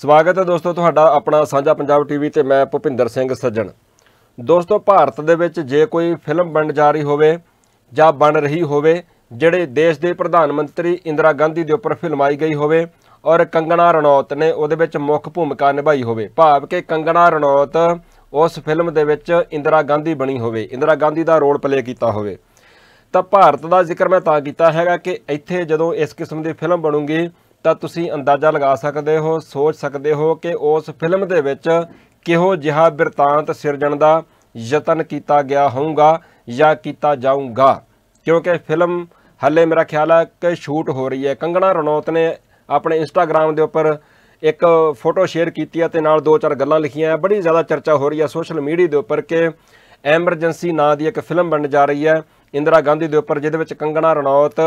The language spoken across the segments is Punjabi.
ਸਵਾਗਤ ਹੈ ਦੋਸਤੋ ਤੁਹਾਡਾ ਆਪਣਾ ਸਾਂਝਾ ਪੰਜਾਬ ਟੀਵੀ ਤੇ ਮੈਂ ਭੁਪਿੰਦਰ ਸਿੰਘ ਸੱਜਣ ਦੋਸਤੋ ਭਾਰਤ ਦੇ ਵਿੱਚ ਜੇ ਕੋਈ ਫਿਲਮ ਬਣ ਜਾ ਰਹੀ ਹੋਵੇ ਜਾਂ ਬਣ ਰਹੀ ਹੋਵੇ ਜਿਹੜੇ ਦੇਸ਼ ਦੇ ਪ੍ਰਧਾਨ ਮੰਤਰੀ ਇੰਦਰਾ ਗਾਂਧੀ ਦੇ ਉੱਪਰ ਫਿਲਮਾਈ ਗਈ ਹੋਵੇ ਔਰ ਕੰਗਣਾ ਰਣੌਤ ਨੇ ਉਹਦੇ ਵਿੱਚ ਮੁੱਖ ਭੂਮਿਕਾ ਨਿਭਾਈ ਹੋਵੇ ਭਾਵ ਕਿ ਕੰਗਣਾ ਰਣੌਤ ਉਸ ਫਿਲਮ ਦੇ ਵਿੱਚ ਇੰਦਰਾ ਗਾਂਧੀ ਬਣੀ ਹੋਵੇ ਇੰਦਰਾ ਗਾਂਧੀ ਦਾ ਰੋਲ ਪਲੇ ਕੀਤਾ ਹੋਵੇ ਤਾਂ ਭਾਰਤ ਦਾ ਜ਼ਿਕਰ ਮੈਂ ਤਾਂ ਕੀਤਾ ਹੈਗਾ ਕਿ ਇੱਥੇ ਜਦੋਂ ਇਸ ਕਿਸਮ ਦੀ ਫਿਲਮ ਬਣੂਗੀ ਤਾਂ ਤੁਸੀਂ ਅੰਦਾਜ਼ਾ ਲਗਾ ਸਕਦੇ ਹੋ ਸੋਚ ਸਕਦੇ ਹੋ ਕਿ ਉਸ ਫਿਲਮ ਦੇ ਵਿੱਚ ਕਿਹੋ ਜਿਹਾ ਬਿਰਤਾਂਤ ਸਿਰਜਣ ਦਾ ਯਤਨ ਕੀਤਾ ਗਿਆ ਹੋਊਗਾ ਜਾਂ ਕੀਤਾ ਜਾਊਗਾ ਕਿਉਂਕਿ ਫਿਲਮ ਹੱਲੇ ਮੇਰਾ ਖਿਆਲ ਹੈ ਕਿ ਸ਼ੂਟ ਹੋ ਰਹੀ ਹੈ ਕੰਗਣਾ ਰਣੌਤ ਨੇ ਆਪਣੇ ਇੰਸਟਾਗ੍ਰam ਦੇ ਉੱਪਰ ਇੱਕ ਫੋਟੋ ਸ਼ੇਅਰ ਕੀਤੀ ਹੈ ਤੇ ਨਾਲ ਦੋ ਚਾਰ ਗੱਲਾਂ ਲਿਖੀਆਂ ਹੈ ਬੜੀ ਜ਼ਿਆਦਾ ਚਰਚਾ ਹੋ ਰਹੀ ਹੈ ਸੋਸ਼ਲ ਮੀਡੀਆ ਦੇ ਉੱਪਰ ਕਿ ਐਮਰਜੈਂਸੀ ਨਾਂ ਦੀ ਇੱਕ ਫਿਲਮ ਬਣਨ ਜਾ ਰਹੀ ਹੈ ਇੰਦਰਾ ਗਾਂਧੀ ਦੇ ਉੱਪਰ ਜਿਹਦੇ ਵਿੱਚ ਕੰਗਣਾ ਰਣੌਤ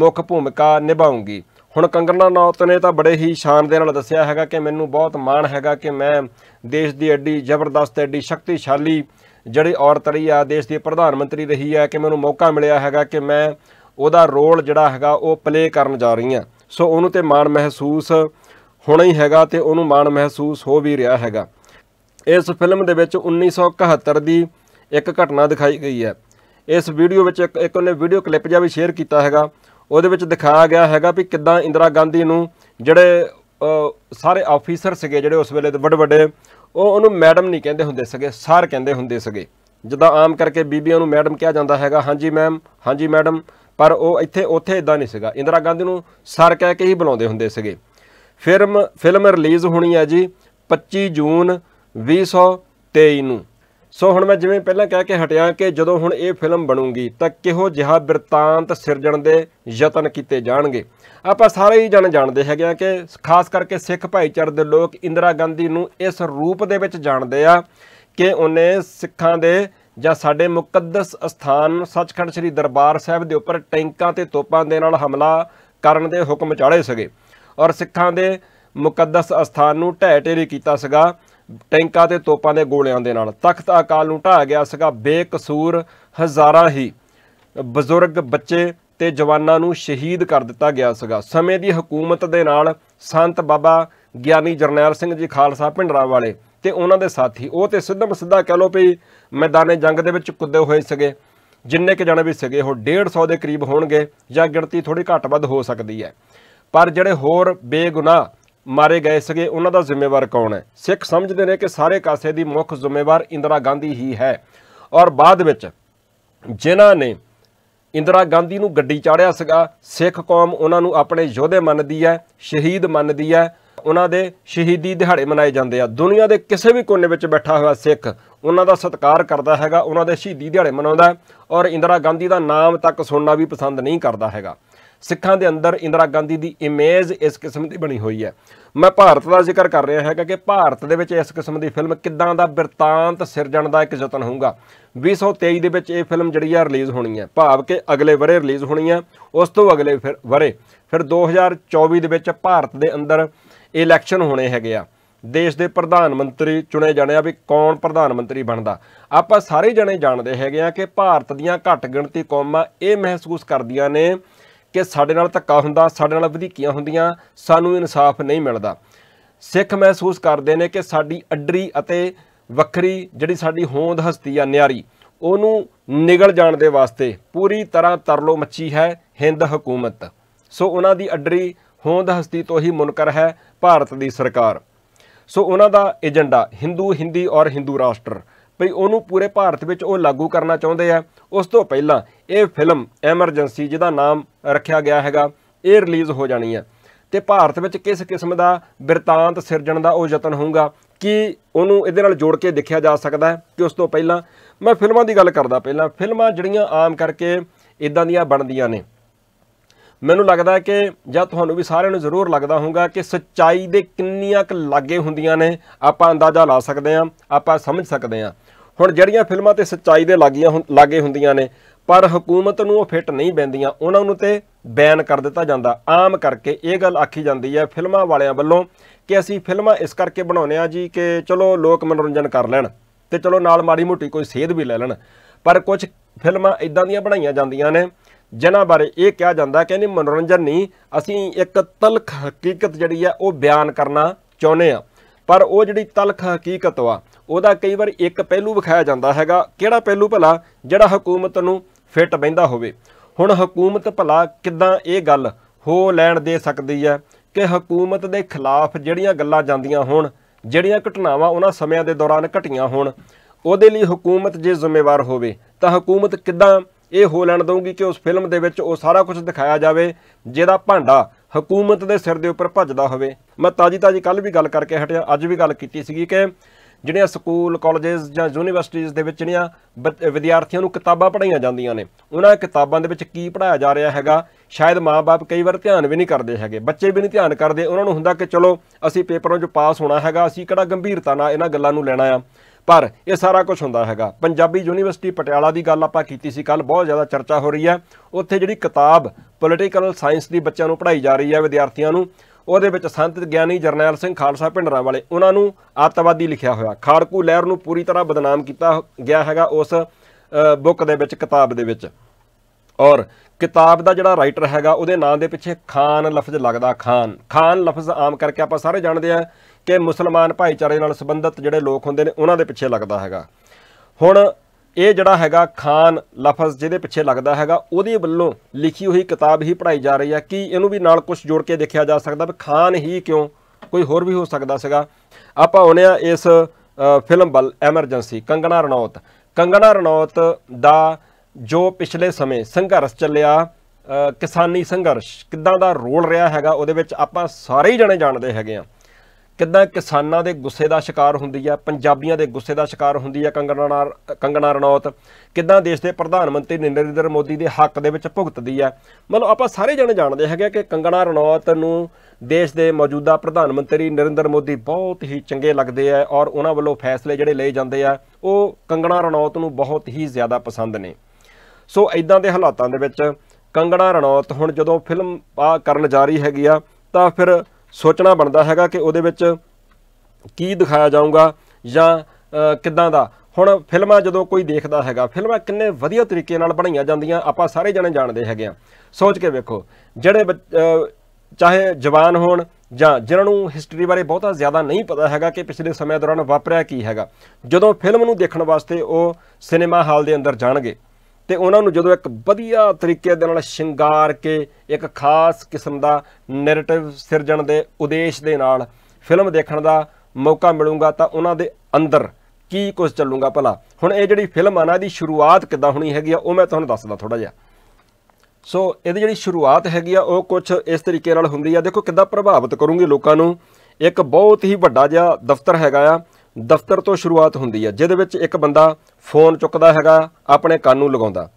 ਮੁੱਖ ਭੂਮਿਕਾ ਨਿਭਾਉਂਗੀ ਹੁਣ ਕੰਗਰਨਾ ਨੌਤ ਨੇ ਤਾਂ ਬੜੇ ਹੀ ਸ਼ਾਨ ਦੇ ਨਾਲ ਦੱਸਿਆ ਹੈਗਾ ਕਿ ਮੈਨੂੰ ਬਹੁਤ ਮਾਣ ਹੈਗਾ ਕਿ ਮੈਂ ਦੇਸ਼ ਦੀ ਐਡੀ ਜ਼ਬਰਦਸਤ ਐਡੀ ਸ਼ਕਤੀਸ਼ਾਲੀ ਜਿਹੜੀ ਔਰਤ ਰਹੀ ਆ ਦੇਸ਼ ਦੀ ਪ੍ਰਧਾਨ ਮੰਤਰੀ ਰਹੀ ਆ ਕਿ ਮੈਨੂੰ ਮੌਕਾ ਮਿਲਿਆ ਹੈਗਾ ਕਿ ਮੈਂ ਉਹਦਾ ਰੋਲ ਜਿਹੜਾ ਹੈਗਾ ਉਹ ਪਲੇ ਕਰਨ ਜਾ ਰਹੀ ਆ ਸੋ ਉਹਨੂੰ ਤੇ ਮਾਣ ਮਹਿਸੂਸ ਹੋਣਾ ਹੀ ਹੈਗਾ ਤੇ ਉਹਨੂੰ ਮਾਣ ਮਹਿਸੂਸ ਹੋ ਵੀ ਰਿਹਾ ਹੈਗਾ ਇਸ ਫਿਲਮ ਦੇ ਵਿੱਚ 1971 ਦੀ ਇੱਕ ਘਟਨਾ ਦਿਖਾਈ ਗਈ ਹੈ ਇਸ ਵੀਡੀਓ ਵਿੱਚ ਇੱਕ ਉਹਨੇ ਵੀਡੀਓ ਕਲਿੱਪ ਜਿਹਾ ਵੀ ਸ਼ੇਅਰ ਕੀਤਾ ਹੈਗਾ ਉਹਦੇ ਵਿੱਚ ਦਿਖਾਇਆ ਗਿਆ ਹੈਗਾ ਵੀ ਕਿੱਦਾਂ ਇੰਦਰਾ ਗਾਂਧੀ ਨੂੰ ਜਿਹੜੇ ਸਾਰੇ ਆਫੀਸਰ ਸੀਗੇ ਜਿਹੜੇ ਉਸ ਵੇਲੇ ਦੇ ਵੱਡ ਵੱਡੇ ਉਹ ਉਹਨੂੰ ਮੈਡਮ ਨਹੀਂ ਕਹਿੰਦੇ ਹੁੰਦੇ ਸੀਗੇ ਸਰ ਕਹਿੰਦੇ ਹੁੰਦੇ ਸੀਗੇ ਜਿੱਦਾਂ ਆਮ ਕਰਕੇ ਬੀਬੀਆਂ ਨੂੰ ਮੈਡਮ ਕਿਹਾ ਜਾਂਦਾ ਹੈਗਾ ਹਾਂਜੀ ਮੈਮ ਹਾਂਜੀ ਮੈਡਮ ਪਰ ਉਹ ਇੱਥੇ ਉੱਥੇ ਇਦਾਂ ਨਹੀਂ ਸੀਗਾ ਇੰਦਰਾ ਗਾਂਧੀ ਨੂੰ ਸਰ ਕਹਿ ਕੇ ਹੀ ਬੁਲਾਉਂਦੇ ਹੁੰਦੇ ਸੀਗੇ ਫਿਲਮ ਫਿਲਮ ਰਿਲੀਜ਼ ਹੋਣੀ ਹੈ ਜੀ 25 ਜੂਨ 2023 ਨੂੰ ਸੋ ਹੁਣ ਮੈਂ ਜਿਵੇਂ ਪਹਿਲਾਂ ਕਹਿ ਕੇ ਹਟਿਆ ਕਿ ਜਦੋਂ ਹੁਣ ਇਹ ਫਿਲਮ ਬਣੂਗੀ ਤਾਂ ਕਿਹੋ ਜਿਹਾ ਬਿਰਤਾਂਤ ਸਿਰਜਣ ਦੇ ਯਤਨ ਕੀਤੇ ਜਾਣਗੇ ਆਪਾਂ ਸਾਰੇ ਹੀ ਜਣ ਜਾਣਦੇ ਹੈਗੇ ਆ ਕਿ ਖਾਸ ਕਰਕੇ ਸਿੱਖ ਭਾਈਚਾਰੇ ਦੇ ਲੋਕ ਇੰਦਰਾ ਗਾਂਧੀ ਨੂੰ ਇਸ ਰੂਪ ਦੇ ਵਿੱਚ ਜਾਣਦੇ ਆ ਕਿ ਉਹਨੇ ਸਿੱਖਾਂ ਦੇ ਜਾਂ ਸਾਡੇ ਮੁਕੱਦਸ ਸਥਾਨ ਸੱਚਖੰਡ ਸ੍ਰੀ ਦਰਬਾਰ ਸਾਹਿਬ ਦੇ ਉੱਪਰ ਟੈਂਕਾਂ ਤੇ ਤੋਪਾਂ ਦੇ ਨਾਲ ਹਮਲਾ ਕਰਨ ਦੇ ਹੁਕਮ ਚਾੜੇ ਸਗੇ ਔਰ ਸਿੱਖਾਂ ਦੇ ਮੁਕੱਦਸ ਸਥਾਨ ਨੂੰ ਢਹਿ ਢੇਰੀ ਕੀਤਾ ਸੀਗਾ ਟੈਂਕਾਂ ਤੇ ਤੋਪਾਂ ਦੇ ਗੋਲਿਆਂ ਦੇ ਨਾਲ ਤਖਤ ਅਕਾਲ ਨੂੰ ਢਾਇਆ ਗਿਆ ਸੀਗਾ ਬੇਕਸੂਰ ਹਜ਼ਾਰਾਂ ਹੀ ਬਜ਼ੁਰਗ ਬੱਚੇ ਤੇ ਜਵਾਨਾਂ ਨੂੰ ਸ਼ਹੀਦ ਕਰ ਦਿੱਤਾ ਗਿਆ ਸੀਗਾ ਸਮੇਂ ਦੀ ਹਕੂਮਤ ਦੇ ਨਾਲ ਸੰਤ ਬਾਬਾ ਗਿਆਨੀ ਜਰਨੈਲ ਸਿੰਘ ਜੀ ਖਾਲਸਾ ਭਿੰਡਰਾ ਵਾਲੇ ਤੇ ਉਹਨਾਂ ਦੇ ਸਾਥੀ ਉਹ ਤੇ ਸਿੱਧਾ ਮਸਿੱਧਾ ਕਹਿ ਲੋ ਵੀ ਮੈਦਾਨੇ ਜੰਗ ਦੇ ਵਿੱਚ ਕੁੱਦੇ ਹੋਏ ਸੀਗੇ ਜਿੰਨੇ ਕਿ ਜਾਣੇ ਵੀ ਸੀਗੇ ਉਹ 150 ਦੇ ਕਰੀਬ ਹੋਣਗੇ ਜਾਂ ਗਿਣਤੀ ਥੋੜੀ ਘੱਟ ਵੱਧ ਹੋ ਸਕਦੀ ਹੈ ਪਰ ਜਿਹੜੇ ਹੋਰ ਬੇਗੁਨਾਹ ਮਾਰੇ ਗਏ ਸਗੇ ਉਹਨਾਂ ਦਾ ਜ਼ਿੰਮੇਵਾਰ ਕੌਣ ਹੈ ਸਿੱਖ ਸਮਝਦੇ ਨੇ ਕਿ ਸਾਰੇ ਕਾਸੇ ਦੀ ਮੁੱਖ ਜ਼ਿੰਮੇਵਾਰ ਇੰਦਰਾ ਗਾਂਧੀ ਹੀ ਹੈ ਔਰ ਬਾਅਦ ਵਿੱਚ ਜਿਨ੍ਹਾਂ ਨੇ ਇੰਦਰਾ ਗਾਂਧੀ ਨੂੰ ਗੱਡੀ ਚਾੜਿਆ ਸੀਗਾ ਸਿੱਖ ਕੌਮ ਉਹਨਾਂ ਨੂੰ ਆਪਣੇ ਯੋਧੇ ਮੰਨਦੀ ਹੈ ਸ਼ਹੀਦ ਮੰਨਦੀ ਹੈ ਉਹਨਾਂ ਦੇ ਸ਼ਹੀਦੀ ਦਿਹਾੜੇ ਮਨਾਏ ਜਾਂਦੇ ਆ ਦੁਨੀਆ ਦੇ ਕਿਸੇ ਵੀ ਕੋਨੇ ਵਿੱਚ ਬੈਠਾ ਹੋਇਆ ਸਿੱਖ ਉਹਨਾਂ ਦਾ ਸਤਿਕਾਰ ਕਰਦਾ ਹੈਗਾ ਉਹਨਾਂ ਦੇ ਸ਼ਹੀਦੀ ਦਿਹਾੜੇ ਮਨਾਉਂਦਾ ਔਰ ਇੰਦਰਾ ਗਾਂਧੀ ਦਾ ਨਾਮ ਤੱਕ ਸੁਣਨਾ ਵੀ ਪਸੰਦ ਨਹੀਂ ਕਰਦਾ ਹੈਗਾ ਸਿੱਖਾਂ ਦੇ ਅੰਦਰ ਇੰਦਰਾ ਗਾਂਧੀ ਦੀ ਇਮੇਜ ਇਸ ਕਿਸਮ ਦੀ ਬਣੀ ਹੋਈ ਹੈ ਮੈਂ ਭਾਰਤ ਦਾ ਜ਼ਿਕਰ ਕਰ ਰਿਹਾ ਹੈਗਾ ਕਿ ਭਾਰਤ ਦੇ ਵਿੱਚ ਇਸ ਕਿਸਮ ਦੀ ਫਿਲਮ ਕਿੱਦਾਂ ਦਾ ਬਿਰਤਾਂਤ ਸਿਰਜਣ ਦਾ ਇੱਕ ਯਤਨ ਹੋਊਗਾ 2023 ਦੇ ਵਿੱਚ ਇਹ ਫਿਲਮ ਜਿਹੜੀ ਆ ਰਿਲੀਜ਼ ਹੋਣੀ ਹੈ ਭਾਵ ਕਿ ਅਗਲੇ ਵਰੇ ਰਿਲੀਜ਼ ਹੋਣੀ ਹੈ ਉਸ ਤੋਂ ਅਗਲੇ ਫਿਰ ਵਰੇ ਫਿਰ 2024 ਦੇ ਵਿੱਚ ਭਾਰਤ ਦੇ ਅੰਦਰ ਇਲੈਕਸ਼ਨ ਹੋਣੇ ਹੈਗੇ ਆ ਦੇਸ਼ ਦੇ ਪ੍ਰਧਾਨ ਮੰਤਰੀ ਚੁਣੇ ਜਾਣੇ ਆ ਵੀ ਕੌਣ ਪ੍ਰਧਾਨ ਮੰਤਰੀ ਬਣਦਾ ਆਪਾਂ ਸਾਰੇ ਜਣੇ ਜਾਣਦੇ ਹੈਗੇ ਆ ਕਿ ਭਾਰਤ ਦੀਆਂ ਘੱਟ ਗਿਣਤੀ ਕੌਮਾਂ ਇਹ ਮਹਿਸੂਸ ਕਰਦੀਆਂ ਨੇ ਕਿ ਸਾਡੇ ਨਾਲ ਧੱਕਾ ਹੁੰਦਾ ਸਾਡੇ ਨਾਲ ਵਧੀਕੀਆਂ ਹੁੰਦੀਆਂ ਸਾਨੂੰ ਇਨਸਾਫ ਨਹੀਂ ਮਿਲਦਾ ਸਿੱਖ ਮਹਿਸੂਸ ਕਰਦੇ ਨੇ ਕਿ ਸਾਡੀ ਅੱਡਰੀ ਅਤੇ ਵੱਖਰੀ ਜਿਹੜੀ ਸਾਡੀ ਹੋਂਦ ਹਸਤੀ ਆ ਨਿਆਰੀ ਉਹਨੂੰ ਨਿਗਲ ਜਾਣ ਦੇ ਵਾਸਤੇ ਪੂਰੀ ਤਰ੍ਹਾਂ ਤਰਲੋ ਮੱਚੀ ਹੈ ਹਿੰਦ ਹਕੂਮਤ ਸੋ ਉਹਨਾਂ ਦੀ ਅੱਡਰੀ ਹੋਂਦ ਹਸਤੀ ਤੋਂ ਹੀ ਮੁਨਕਰ ਹੈ ਭਾਰਤ ਦੀ ਸਰਕਾਰ ਸੋ ਉਹਨਾਂ ਦਾ ਏਜੰਡਾ ਹਿੰਦੂ ਹਿੰਦੀ ਔਰ ਹਿੰਦੂ ਰਾਸ਼ਟਰ ਵੀ ਉਹਨੂੰ ਪੂਰੇ ਭਾਰਤ ਵਿੱਚ ਉਹ ਲਾਗੂ ਕਰਨਾ ਚਾਹੁੰਦੇ ਆ ਉਸ ਤੋਂ ਪਹਿਲਾਂ ਇਹ ਫਿਲਮ ਐਮਰਜੈਂਸੀ ਜਿਹਦਾ ਨਾਮ ਰੱਖਿਆ ਗਿਆ ਹੈਗਾ ਇਹ ਰਿਲੀਜ਼ ਹੋ ਜਾਣੀ ਹੈ ਤੇ ਭਾਰਤ ਵਿੱਚ ਕਿਸ ਕਿਸਮ ਦਾ ਬਿਰਤਾਂਤ ਸਿਰਜਣ ਦਾ ਉਹ ਯਤਨ ਹੋਊਗਾ ਕਿ ਉਹਨੂੰ ਇਹਦੇ ਨਾਲ ਜੋੜ ਕੇ ਦੇਖਿਆ ਜਾ ਸਕਦਾ ਹੈ ਕਿ ਉਸ ਤੋਂ ਪਹਿਲਾਂ ਮੈਂ ਫਿਲਮਾਂ ਦੀ ਗੱਲ ਕਰਦਾ ਪਹਿਲਾਂ ਫਿਲਮਾਂ ਜਿਹੜੀਆਂ ਆਮ ਕਰਕੇ ਇਦਾਂ ਦੀਆਂ ਬਣਦੀਆਂ ਨੇ ਮੈਨੂੰ ਲੱਗਦਾ ਹੈ ਕਿ ਜਾਂ ਤੁਹਾਨੂੰ ਵੀ ਸਾਰਿਆਂ ਨੂੰ ਜ਼ਰੂਰ ਲੱਗਦਾ ਹੋਊਗਾ ਕਿ ਸੱਚਾਈ ਦੇ ਕਿੰਨੀਆਂ ਕੁ ਲਾਗੇ ਹੁੰਦੀਆਂ ਨੇ ਆਪਾਂ ਅੰਦਾਜ਼ਾ ਲਾ ਸਕਦੇ ਹਾਂ ਆਪਾਂ ਸਮਝ ਸਕਦੇ ਹਾਂ ਹੁਣ ਜਿਹੜੀਆਂ ਫਿਲਮਾਂ ਤੇ ਸੱਚਾਈ ਦੇ ਲਾਗੀਆਂ ਲਾਗੇ ਹੁੰਦੀਆਂ ਨੇ ਪਰ ਹਕੂਮਤ ਨੂੰ ਉਹ ਫਿੱਟ ਨਹੀਂ ਬੈਂਦੀਆਂ ਉਹਨਾਂ ਨੂੰ ਤੇ ਬੈਨ ਕਰ ਦਿੱਤਾ ਜਾਂਦਾ ਆਮ ਕਰਕੇ ਇਹ ਗੱਲ ਆਖੀ ਜਾਂਦੀ ਹੈ ਫਿਲਮਾਂ ਵਾਲਿਆਂ ਵੱਲੋਂ ਕਿ ਅਸੀਂ ਫਿਲਮਾਂ ਇਸ ਕਰਕੇ ਬਣਾਉਂਦੇ ਆ ਜੀ ਕਿ ਚਲੋ ਲੋਕ ਮਨੋਰੰਜਨ ਕਰ ਲੈਣ ਤੇ ਚਲੋ ਨਾਲ ਮਾੜੀ ਮੋਟੀ ਕੋਈ ਸੇਧ ਵੀ ਲੈ ਲੈਣ ਪਰ ਕੁਝ ਫਿਲਮਾਂ ਇਦਾਂ ਦੀਆਂ ਬਣਾਈਆਂ ਜਾਂਦੀਆਂ ਨੇ ਜਿਨ੍ਹਾਂ ਬਾਰੇ ਇਹ ਕਿਹਾ ਜਾਂਦਾ ਕਹਿੰਦੇ ਮਨੋਰੰਜਨ ਨਹੀਂ ਅਸੀਂ ਇੱਕ ਤਲਖ ਹਕੀਕਤ ਜਿਹੜੀ ਆ ਉਹ ਬਿਆਨ ਕਰਨਾ ਚਾਹੁੰਦੇ ਆ ਪਰ ਉਹ ਜਿਹੜੀ ਤਲਖ ਹਕੀਕਤ ਵਾ ਉਹਦਾ ਕਈ ਵਾਰ ਇੱਕ ਪਹਿਲੂ ਵਿਖਾਇਆ ਜਾਂਦਾ ਹੈਗਾ ਕਿਹੜਾ ਪਹਿਲੂ ਭਲਾ ਜਿਹੜਾ ਹਕੂਮਤ ਨੂੰ ਫਿੱਟ ਬੈਂਦਾ ਹੋਵੇ ਹੁਣ ਹਕੂਮਤ ਭਲਾ ਕਿਦਾਂ ਇਹ ਗੱਲ ਹੋ ਲੈਣ ਦੇ ਸਕਦੀ ਹੈ ਕਿ ਹਕੂਮਤ ਦੇ ਖਿਲਾਫ ਜਿਹੜੀਆਂ ਗੱਲਾਂ ਜਾਂਦੀਆਂ ਹੋਣ ਜਿਹੜੀਆਂ ਘਟਨਾਵਾਂ ਉਹਨਾਂ ਸਮਿਆਂ ਦੇ ਦੌਰਾਨ ਘਟੀਆਂ ਹੋਣ ਉਹਦੇ ਲਈ ਹਕੂਮਤ ਜੇ ਜ਼ਿੰਮੇਵਾਰ ਹੋਵੇ ਤਾਂ ਹਕੂਮਤ ਕਿਦਾਂ ਇਹ ਹੋ ਲੈਣ ਦਊਗੀ ਕਿ ਉਸ ਫਿਲਮ ਦੇ ਵਿੱਚ ਉਹ ਸਾਰਾ ਕੁਝ ਦਿਖਾਇਆ ਜਾਵੇ ਜਿਹਦਾ ਭਾਂਡਾ ਹਕੂਮਤ ਦੇ ਸਿਰ ਦੇ ਉੱਪਰ ਭੱਜਦਾ ਹੋਵੇ ਮੈਂ ਤਾਜੀ ਤਾਜੀ ਕੱਲ ਵੀ ਗੱਲ ਕਰਕੇ ਹਟਿਆ ਅੱਜ ਵੀ ਗੱਲ ਕੀਤੀ ਸੀਗੀ ਕਿ ਜਿਹੜੀਆਂ ਸਕੂਲ ਕਾਲਜਸ ਜਾਂ ਯੂਨੀਵਰਸਿਟੀਆਂ ਦੇ ਵਿੱਚ ਜਿਹੜੀਆਂ ਵਿਦਿਆਰਥੀਆਂ ਨੂੰ ਕਿਤਾਬਾਂ ਪੜਾਈਆਂ ਜਾਂਦੀਆਂ ਨੇ ਉਹਨਾਂ ਕਿਤਾਬਾਂ ਦੇ ਵਿੱਚ ਕੀ ਪੜਾਇਆ ਜਾ ਰਿਹਾ ਹੈਗਾ ਸ਼ਾਇਦ ਮਾਪੇ ਕਈ ਵਾਰ ਧਿਆਨ ਵੀ ਨਹੀਂ ਕਰਦੇ ਹੈਗੇ ਬੱਚੇ ਵੀ ਨਹੀਂ ਧਿਆਨ ਕਰਦੇ ਉਹਨਾਂ ਨੂੰ ਹੁੰਦਾ ਕਿ ਚਲੋ ਅਸੀਂ ਪੇਪਰਾਂ 'ਚ ਪਾਸ ਹੋਣਾ ਹੈਗਾ ਅਸੀਂ ਕਿਹੜਾ ਗੰਭੀਰਤਾ ਨਾਲ ਇਹਨਾਂ ਗੱਲਾਂ ਨੂੰ ਲੈਣਾ ਆ ਪਰ ਇਹ ਸਾਰਾ ਕੁਝ ਹੁੰਦਾ ਹੈਗਾ ਪੰਜਾਬੀ ਯੂਨੀਵਰਸਿਟੀ ਪਟਿਆਲਾ ਦੀ ਗੱਲ ਆਪਾਂ ਕੀਤੀ ਸੀ ਕੱਲ ਬਹੁਤ ਜ਼ਿਆਦਾ ਚਰਚਾ ਹੋ ਰਹੀ ਹੈ ਉੱਥੇ ਜਿਹੜੀ ਕਿਤਾਬ ਪੋਲੀਟੀਕਲ ਸਾਇੰਸ ਦੀ ਬੱਚਿਆਂ ਨੂੰ ਪੜ੍ਹਾਈ ਜਾ ਰਹੀ ਹੈ ਵਿਦਿਆਰਥੀਆਂ ਨੂੰ ਉਹਦੇ ਵਿੱਚ ਸੰਤ ਗਿਆਨੀ ਜਰਨੈਲ ਸਿੰਘ ਖਾਲਸਾ ਪਿੰਡਰਾ ਵਾਲੇ ਉਹਨਾਂ ਨੂੰ ਆਤਵਾਦੀ ਲਿਖਿਆ ਹੋਇਆ ਖਾੜਕੂ ਲਹਿਰ ਨੂੰ ਪੂਰੀ ਤਰ੍ਹਾਂ ਬਦਨਾਮ ਕੀਤਾ ਗਿਆ ਹੈਗਾ ਉਸ ਬੁੱਕ ਦੇ ਵਿੱਚ ਕਿਤਾਬ ਦੇ ਵਿੱਚ ਔਰ ਕਿਤਾਬ ਦਾ ਜਿਹੜਾ ਰਾਈਟਰ ਹੈਗਾ ਉਹਦੇ ਨਾਂ ਦੇ ਪਿੱਛੇ ਖਾਨ ਲਫ਼ਜ਼ ਲੱਗਦਾ ਖਾਨ ਖਾਨ ਲਫ਼ਜ਼ ਆਮ ਕਰਕੇ ਆਪਾਂ ਸਾਰੇ ਜਾਣਦੇ ਆ ਕਿ ਮੁਸਲਮਾਨ ਭਾਈਚਾਰੇ ਨਾਲ ਸੰਬੰਧਿਤ ਜਿਹੜੇ ਲੋਕ ਹੁੰਦੇ ਨੇ ਉਹਨਾਂ ਦੇ ਪਿੱਛੇ ਲੱਗਦਾ ਹੈਗਾ ਹੁਣ ਇਹ ਜਿਹੜਾ ਹੈਗਾ ਖਾਨ ਲਫ਼ਜ਼ ਜਿਹਦੇ ਪਿੱਛੇ ਲੱਗਦਾ ਹੈਗਾ ਉਹਦੇ ਵੱਲੋਂ ਲਿਖੀ ਹੋਈ ਕਿਤਾਬ ਹੀ ਪੜਾਈ ਜਾ ਰਹੀ ਹੈ ਕਿ ਇਹਨੂੰ ਵੀ ਨਾਲ ਕੁਝ ਜੋੜ ਕੇ ਦੇਖਿਆ ਜਾ ਸਕਦਾ ਵੀ ਖਾਨ ਹੀ ਕਿਉਂ ਕੋਈ ਹੋਰ ਵੀ ਹੋ ਸਕਦਾ ਸੀਗਾ ਆਪਾਂ ਆਉਨੇ ਆ ਇਸ ਫਿਲਮ ਬਲ ਐਮਰਜੈਂਸੀ ਕੰਗਣਾ ਰਣੌਤ ਕੰਗਣਾ ਰਣੌਤ ਦਾ ਜੋ ਪਿਛਲੇ ਸਮੇਂ ਸੰਘਰਸ਼ ਚੱਲਿਆ ਕਿਸਾਨੀ ਸੰਘਰਸ਼ ਕਿੱਦਾਂ ਦਾ ਰੋਲ ਰਿਹਾ ਹੈਗਾ ਉਹਦੇ ਵਿੱਚ ਆਪਾਂ ਸਾਰੇ ਹੀ ਜਣੇ ਜਾਣਦੇ ਹੈਗੇ ਆ ਕਿੱਦਾਂ ਕਿਸਾਨਾਂ ਦੇ ਗੁੱਸੇ ਦਾ ਸ਼ਿਕਾਰ ਹੁੰਦੀ ਆ ਪੰਜਾਬੀਆਂ ਦੇ ਗੁੱਸੇ ਦਾ ਸ਼ਿਕਾਰ ਹੁੰਦੀ ਆ ਕੰਗਣਾ ਕੰਗਣਾ ਰਣੌਤ ਕਿੱਦਾਂ ਦੇਸ਼ ਦੇ ਪ੍ਰਧਾਨ ਮੰਤਰੀ ਨਰਿੰਦਰ ਮੋਦੀ ਦੇ ਹੱਕ ਦੇ ਵਿੱਚ ਭੁਗਤਦੀ ਆ ਮਤਲਬ ਆਪਾਂ ਸਾਰੇ ਜਣੇ ਜਾਣਦੇ ਹੈਗੇ ਕਿ ਕੰਗਣਾ ਰਣੌਤ ਨੂੰ ਦੇਸ਼ ਦੇ ਮੌਜੂਦਾ ਪ੍ਰਧਾਨ ਮੰਤਰੀ ਨਰਿੰਦਰ ਮੋਦੀ ਬਹੁਤ ਹੀ ਚੰਗੇ ਲੱਗਦੇ ਆ ਔਰ ਉਹਨਾਂ ਵੱਲੋਂ ਫੈਸਲੇ ਜਿਹੜੇ ਲਏ ਜਾਂਦੇ ਆ ਉਹ ਕੰਗਣਾ ਰਣੌਤ ਨੂੰ ਬਹੁਤ ਹੀ ਜ਼ਿਆਦਾ ਪਸੰਦ ਨੇ ਸੋ ਇਦਾਂ ਦੇ ਹਾਲਾਤਾਂ ਦੇ ਵਿੱਚ ਕੰਗਣਾ ਰਣੌਤ ਹੁਣ ਜਦੋਂ ਫਿਲਮ ਆ ਕਰਨ ਜਾ ਰਹੀ ਹੈਗੀ ਆ ਤਾਂ ਫਿਰ ਸੋਚਣਾ ਬਣਦਾ ਹੈਗਾ ਕਿ ਉਹਦੇ ਵਿੱਚ ਕੀ ਦਿਖਾਇਆ ਜਾਊਗਾ ਜਾਂ ਕਿੱਦਾਂ ਦਾ ਹੁਣ ਫਿਲਮਾਂ ਜਦੋਂ ਕੋਈ ਦੇਖਦਾ ਹੈਗਾ ਫਿਲਮਾਂ ਕਿੰਨੇ ਵਧੀਆ ਤਰੀਕੇ ਨਾਲ ਬਣਾਈਆਂ ਜਾਂਦੀਆਂ ਆਪਾਂ ਸਾਰੇ ਜਣੇ ਜਾਣਦੇ ਹੈਗੇ ਆ ਸੋਚ ਕੇ ਵੇਖੋ ਜਿਹੜੇ ਚਾਹੇ ਜਵਾਨ ਹੋਣ ਜਾਂ ਜਿਨ੍ਹਾਂ ਨੂੰ ਹਿਸਟਰੀ ਬਾਰੇ ਬਹੁਤਾ ਜ਼ਿਆਦਾ ਨਹੀਂ ਪਤਾ ਹੈਗਾ ਕਿ ਪਿਛਲੇ ਸਮੇਂ ਦੌਰਾਨ ਵਾਪਰਿਆ ਕੀ ਹੈਗਾ ਜਦੋਂ ਫਿਲਮ ਨੂੰ ਦੇਖਣ ਵਾਸਤੇ ਉਹ ਸਿਨੇਮਾ ਹਾਲ ਦੇ ਅੰਦਰ ਜਾਣਗੇ ਤੇ ਉਹਨਾਂ ਨੂੰ ਜਦੋਂ ਇੱਕ ਵਧੀਆ ਤਰੀਕੇ ਦੇ ਨਾਲ ਸ਼ਿੰਗਾਰ ਕੇ ਇੱਕ ਖਾਸ ਕਿਸਮ ਦਾ ਨੈਰੇਟਿਵ ਸਿਰਜਣ ਦੇ ਉਦੇਸ਼ ਦੇ ਨਾਲ ਫਿਲਮ ਦੇਖਣ ਦਾ ਮੌਕਾ ਮਿਲੂਗਾ ਤਾਂ ਉਹਨਾਂ ਦੇ ਅੰਦਰ ਕੀ ਕੁਝ ਚੱਲੂਗਾ ਭਲਾ ਹੁਣ ਇਹ ਜਿਹੜੀ ਫਿਲਮ ਆ ਨਾ ਇਹਦੀ ਸ਼ੁਰੂਆਤ ਕਿੱਦਾਂ ਹੋਣੀ ਹੈਗੀ ਆ ਉਹ ਮੈਂ ਤੁਹਾਨੂੰ ਦੱਸਦਾ ਥੋੜਾ ਜਿਹਾ ਸੋ ਇਹਦੀ ਜਿਹੜੀ ਸ਼ੁਰੂਆਤ ਹੈਗੀ ਆ ਉਹ ਕੁਝ ਇਸ ਤਰੀਕੇ ਨਾਲ ਹੁੰਦੀ ਆ ਦੇਖੋ ਕਿੱਦਾਂ ਪ੍ਰਭਾਵਿਤ ਕਰੂਗੀ ਲੋਕਾਂ ਨੂੰ ਇੱਕ ਬਹੁਤ ਹੀ ਵੱਡਾ ਜਿਹਾ ਦਫ਼ਤਰ ਹੈਗਾ ਆ ਦਫ਼ਤਰ ਤੋਂ ਸ਼ੁਰੂਆਤ ਹੁੰਦੀ ਹੈ ਜਿਹਦੇ ਵਿੱਚ ਇੱਕ ਬੰਦਾ ਫੋਨ ਚੁੱਕਦਾ ਹੈਗਾ ਆਪਣੇ ਕੰਨ ਨੂੰ ਲਗਾਉਂਦਾ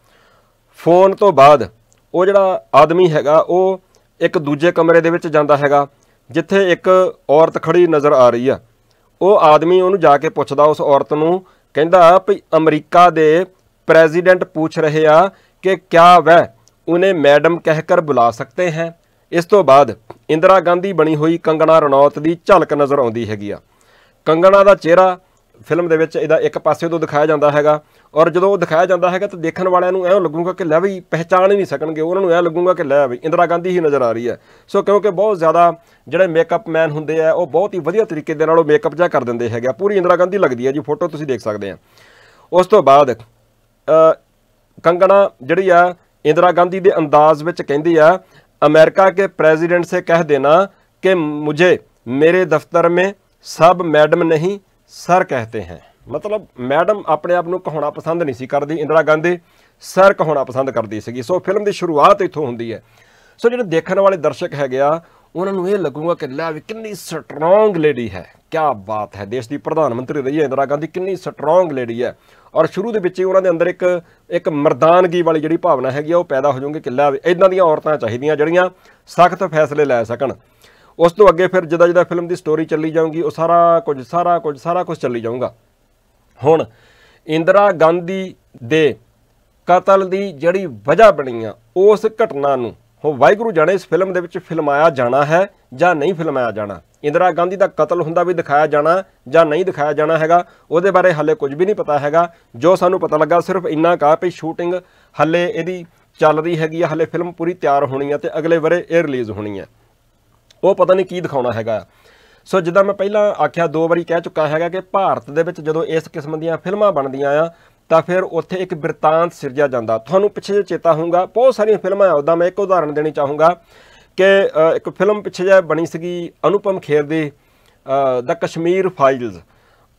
ਫੋਨ ਤੋਂ ਬਾਅਦ ਉਹ ਜਿਹੜਾ ਆਦਮੀ ਹੈਗਾ ਉਹ ਇੱਕ ਦੂਜੇ ਕਮਰੇ ਦੇ ਵਿੱਚ ਜਾਂਦਾ ਹੈਗਾ ਜਿੱਥੇ ਇੱਕ ਔਰਤ ਖੜੀ ਨਜ਼ਰ ਆ ਰਹੀ ਆ ਉਹ ਆਦਮੀ ਉਹਨੂੰ ਜਾ ਕੇ ਪੁੱਛਦਾ ਉਸ ਔਰਤ ਨੂੰ ਕਹਿੰਦਾ ਭਈ ਅਮਰੀਕਾ ਦੇ ਪ੍ਰੈਜ਼ੀਡੈਂਟ ਪੁੱਛ ਰਹੇ ਆ ਕਿ ਕਿਆ ਵਹ ਉਹਨੇ ਮੈਡਮ ਕਹਿ ਕਰ ਬੁਲਾ ਸਕਤੇ ਹੈ ਇਸ ਤੋਂ ਬਾਅਦ ਇੰਦਰਾ ਗਾਂਧੀ ਬਣੀ ਹੋਈ ਕੰਗਣਾ ਰਣੌਤ ਦੀ ਝਲਕ ਨਜ਼ਰ ਆਉਂਦੀ ਹੈਗੀ ਆ ਕੰਗਣਾ ਦਾ ਚਿਹਰਾ ਫਿਲਮ ਦੇ ਵਿੱਚ ਇਹਦਾ ਇੱਕ ਪਾਸੇ ਤੋਂ ਦਿਖਾਇਆ ਜਾਂਦਾ ਹੈਗਾ ਔਰ ਜਦੋਂ ਉਹ ਦਿਖਾਇਆ ਜਾਂਦਾ ਹੈਗਾ ਤਾਂ ਦੇਖਣ ਵਾਲਿਆਂ ਨੂੰ ਐਂ ਲੱਗੂਗਾ ਕਿ ਲੈ ਵੀ ਪਹਿਚਾਣ ਹੀ ਨਹੀਂ ਸਕਣਗੇ ਉਹਨਾਂ ਨੂੰ ਐਂ ਲੱਗੂਗਾ ਕਿ ਲੈ ਵੀ ਇੰਦਰਾ ਗਾਂਧੀ ਹੀ ਨਜ਼ਰ ਆ ਰਹੀ ਹੈ ਸੋ ਕਿਉਂਕਿ ਬਹੁਤ ਜ਼ਿਆਦਾ ਜਿਹੜੇ ਮੇਕਅਪ ਮੈਨ ਹੁੰਦੇ ਆ ਉਹ ਬਹੁਤ ਹੀ ਵਧੀਆ ਤਰੀਕੇ ਦੇ ਨਾਲ ਉਹ ਮੇਕਅਪ ਜਾ ਕਰ ਦਿੰਦੇ ਹੈਗੇ ਆ ਪੂਰੀ ਇੰਦਰਾ ਗਾਂਧੀ ਲੱਗਦੀ ਹੈ ਜੀ ਫੋਟੋ ਤੁਸੀਂ ਦੇਖ ਸਕਦੇ ਆ ਉਸ ਤੋਂ ਬਾਅਦ ਕੰਗਣਾ ਜਿਹੜੀ ਆ ਇੰਦਰਾ ਗਾਂਧੀ ਦੇ ਅੰਦਾਜ਼ ਵਿੱਚ ਕਹਿੰਦੀ ਆ ਅਮਰੀਕਾ ਕੇ ਪ੍ਰੈਜ਼ੀਡੈਂਟ ਸੇ ਕਹਿ ਦੇਣਾ ਕਿ ਮੁਝੇ ਮੇਰੇ ਦਫ਼ਤਰ ਮੇਂ ਸਭ ਮੈਡਮ ਨਹੀਂ ਸਰ ਕਹਤੇ ਹਨ ਮਤਲਬ ਮੈਡਮ ਆਪਣੇ ਆਪ ਨੂੰ ਕਹਾਉਣਾ ਪਸੰਦ ਨਹੀਂ ਸੀ ਕਰਦੀ ਇੰਦਰਾ ਗਾਂਧੀ ਸਰ ਕਹਾਉਣਾ ਪਸੰਦ ਕਰਦੀ ਸੀਗੀ ਸੋ ਫਿਲਮ ਦੀ ਸ਼ੁਰੂਆਤ ਇੱਥੋਂ ਹੁੰਦੀ ਹੈ ਸੋ ਜਿਹੜੇ ਦੇਖਣ ਵਾਲੇ ਦਰਸ਼ਕ ਹੈਗੇ ਆ ਉਹਨਾਂ ਨੂੰ ਇਹ ਲੱਗੂਗਾ ਕਿ ਲੈ ਵੀ ਕਿੰਨੀ ਸਟਰੋਂਗ ਲੇਡੀ ਹੈ ਕੀ ਬਾਤ ਹੈ ਦੇਸ਼ ਦੀ ਪ੍ਰਧਾਨ ਮੰਤਰੀ ਰਹੀ ਹੈ ਇੰਦਰਾ ਗਾਂਧੀ ਕਿੰਨੀ ਸਟਰੋਂਗ ਲੇਡੀ ਹੈ ਔਰ ਸ਼ੁਰੂ ਦੇ ਵਿੱਚ ਹੀ ਉਹਨਾਂ ਦੇ ਅੰਦਰ ਇੱਕ ਇੱਕ ਮਰਦਾਨਗੀ ਵਾਲੀ ਜਿਹੜੀ ਭਾਵਨਾ ਹੈਗੀ ਆ ਉਹ ਪੈਦਾ ਹੋ ਜਾਊਗੀ ਕਿ ਲੈ ਇਦਾਂ ਦੀਆਂ ਔਰਤਾਂ ਚਾਹੀਦੀਆਂ ਜਿਹੜੀਆਂ ਸਖਤ ਫੈਸਲੇ ਲੈ ਸਕਣ ਉਸ ਤੋਂ ਅੱਗੇ ਫਿਰ ਜਦਾ ਜਦਾ ਫਿਲਮ ਦੀ ਸਟੋਰੀ ਚੱਲੀ ਜਾਊਗੀ ਉਹ ਸਾਰਾ ਕੁਝ ਸਾਰਾ ਕੁਝ ਸਾਰਾ ਕੁਝ ਚੱਲੀ ਜਾਊਗਾ ਹੁਣ ਇੰਦਰਾ ਗਾਂਧੀ ਦੇ ਕਤਲ ਦੀ ਜਿਹੜੀ ਵਜ੍ਹਾ ਬਣੀ ਆ ਉਸ ਘਟਨਾ ਨੂੰ ਹੋ ਵਾਹਿਗੁਰੂ ਜਾਣੇ ਇਸ ਫਿਲਮ ਦੇ ਵਿੱਚ ਫਿਲਮਾਇਆ ਜਾਣਾ ਹੈ ਜਾਂ ਨਹੀਂ ਫਿਲਮਾਇਆ ਜਾਣਾ ਇੰਦਰਾ ਗਾਂਧੀ ਦਾ ਕਤਲ ਹੁੰਦਾ ਵੀ ਦਿਖਾਇਆ ਜਾਣਾ ਜਾਂ ਨਹੀਂ ਦਿਖਾਇਆ ਜਾਣਾ ਹੈਗਾ ਉਹਦੇ ਬਾਰੇ ਹੱਲੇ ਕੁਝ ਵੀ ਨਹੀਂ ਪਤਾ ਹੈਗਾ ਜੋ ਸਾਨੂੰ ਪਤਾ ਲੱਗਾ ਸਿਰਫ ਇੰਨਾ ਕਾ ਵੀ ਸ਼ੂਟਿੰਗ ਹੱਲੇ ਇਹਦੀ ਚੱਲ ਰਹੀ ਹੈਗੀ ਹੱਲੇ ਫਿਲਮ ਪੂਰੀ ਤਿਆਰ ਹੋਣੀ ਹੈ ਤੇ ਅਗਲੇ ਬਾਰੇ ਇਹ ਰਿਲੀਜ਼ ਹੋਣੀ ਹੈ ਉਹ ਪਤਾ ਨਹੀਂ ਕੀ ਦਿਖਾਉਣਾ ਹੈਗਾ ਸੋ ਜਿੱਦਾਂ ਮੈਂ ਪਹਿਲਾਂ ਆਖਿਆ ਦੋ ਵਾਰੀ ਕਹਿ ਚੁੱਕਾ ਹੈਗਾ ਕਿ ਭਾਰਤ ਦੇ ਵਿੱਚ ਜਦੋਂ ਇਸ ਕਿਸਮ ਦੀਆਂ ਫਿਲਮਾਂ ਬਣਦੀਆਂ ਆ ਤਾਂ ਫਿਰ ਉੱਥੇ ਇੱਕ ਬਿਰਤਾਂਤ ਸਿਰਜਿਆ ਜਾਂਦਾ ਤੁਹਾਨੂੰ ਪਿੱਛੇ ਜੇ ਚੇਤਾ ਹੋਊਗਾ ਬਹੁਤ ਸਾਰੀਆਂ ਫਿਲਮਾਂ ਆ ਉਹਦਾ ਮੈਂ ਇੱਕ ਉਦਾਹਰਣ ਦੇਣੀ ਚਾਹੂੰਗਾ ਕਿ ਇੱਕ ਫਿਲਮ ਪਿੱਛੇ ਜੇ ਬਣੀ ਸੀਗੀ ਅਨੁਪਮ ਖੇਰ ਦੀ ਦਾ ਕਸ਼ਮੀਰ ਫਾਈਲਸ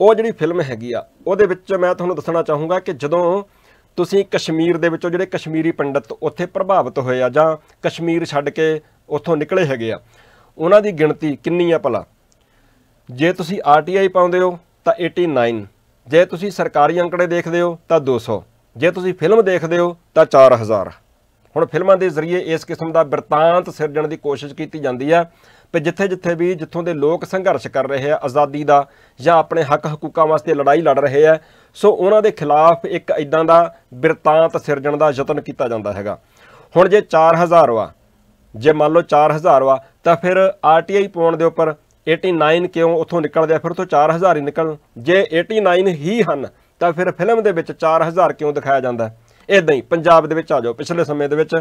ਉਹ ਜਿਹੜੀ ਫਿਲਮ ਹੈਗੀ ਆ ਉਹਦੇ ਵਿੱਚ ਮੈਂ ਤੁਹਾਨੂੰ ਦੱਸਣਾ ਚਾਹੂੰਗਾ ਕਿ ਜਦੋਂ ਤੁਸੀਂ ਕਸ਼ਮੀਰ ਦੇ ਵਿੱਚੋਂ ਜਿਹੜੇ ਕਸ਼ਮੀਰੀ ਪੰਡਤ ਉੱਥੇ ਪ੍ਰਭਾਵਿਤ ਹੋਏ ਆ ਜਾਂ ਕਸ਼ਮੀਰ ਛੱਡ ਕੇ ਉੱਥੋਂ ਨਿਕਲੇ ਹੈਗੇ ਆ ਉਹਨਾਂ ਦੀ ਗਿਣਤੀ ਕਿੰਨੀ ਆ ਭਲਾ ਜੇ ਤੁਸੀਂ ਆਰਟੀਆਈ ਪਾਉਂਦੇ ਹੋ ਤਾਂ 89 ਜੇ ਤੁਸੀਂ ਸਰਕਾਰੀ ਅੰਕੜੇ ਦੇਖਦੇ ਹੋ ਤਾਂ 200 ਜੇ ਤੁਸੀਂ ਫਿਲਮ ਦੇਖਦੇ ਹੋ ਤਾਂ 4000 ਹੁਣ ਫਿਲਮਾਂ ਦੇ ਜ਼ਰੀਏ ਇਸ ਕਿਸਮ ਦਾ ਬਿਰਤਾਂਤ ਸਿਰਜਣ ਦੀ ਕੋਸ਼ਿਸ਼ ਕੀਤੀ ਜਾਂਦੀ ਆ ਕਿ ਜਿੱਥੇ-ਜਿੱਥੇ ਵੀ ਜਿੱਥੋਂ ਦੇ ਲੋਕ ਸੰਘਰਸ਼ ਕਰ ਰਹੇ ਆ ਆਜ਼ਾਦੀ ਦਾ ਜਾਂ ਆਪਣੇ ਹੱਕ ਹਕੂਕਾਂ ਵਾਸਤੇ ਲੜਾਈ ਲੜ ਰਹੇ ਆ ਸੋ ਉਹਨਾਂ ਦੇ ਖਿਲਾਫ ਇੱਕ ਇਦਾਂ ਦਾ ਬਿਰਤਾਂਤ ਸਿਰਜਣ ਦਾ ਯਤਨ ਕੀਤਾ ਜਾਂਦਾ ਹੈਗਾ ਹੁਣ ਜੇ 4000 ਵਾ ਜੇ ਮੰਨ ਲਓ 4000 ਵਾ ਤਾਂ ਫਿਰ ਆਰਟੀਆਈ ਪਾਉਣ ਦੇ ਉੱਪਰ 89 ਕਿਉਂ ਉੱਥੋਂ ਨਿਕਲਦੇ ਆ ਫਿਰ ਉਥੋਂ 4000 ਹੀ ਨਿਕਲ ਜੇ 89 ਹੀ ਹਨ ਤਾਂ ਫਿਰ ਫਿਲਮ ਦੇ ਵਿੱਚ 4000 ਕਿਉਂ ਦਿਖਾਇਆ ਜਾਂਦਾ ਇਦਾਂ ਹੀ ਪੰਜਾਬ ਦੇ ਵਿੱਚ ਆ ਜਾਓ ਪਿਛਲੇ ਸਮੇਂ ਦੇ ਵਿੱਚ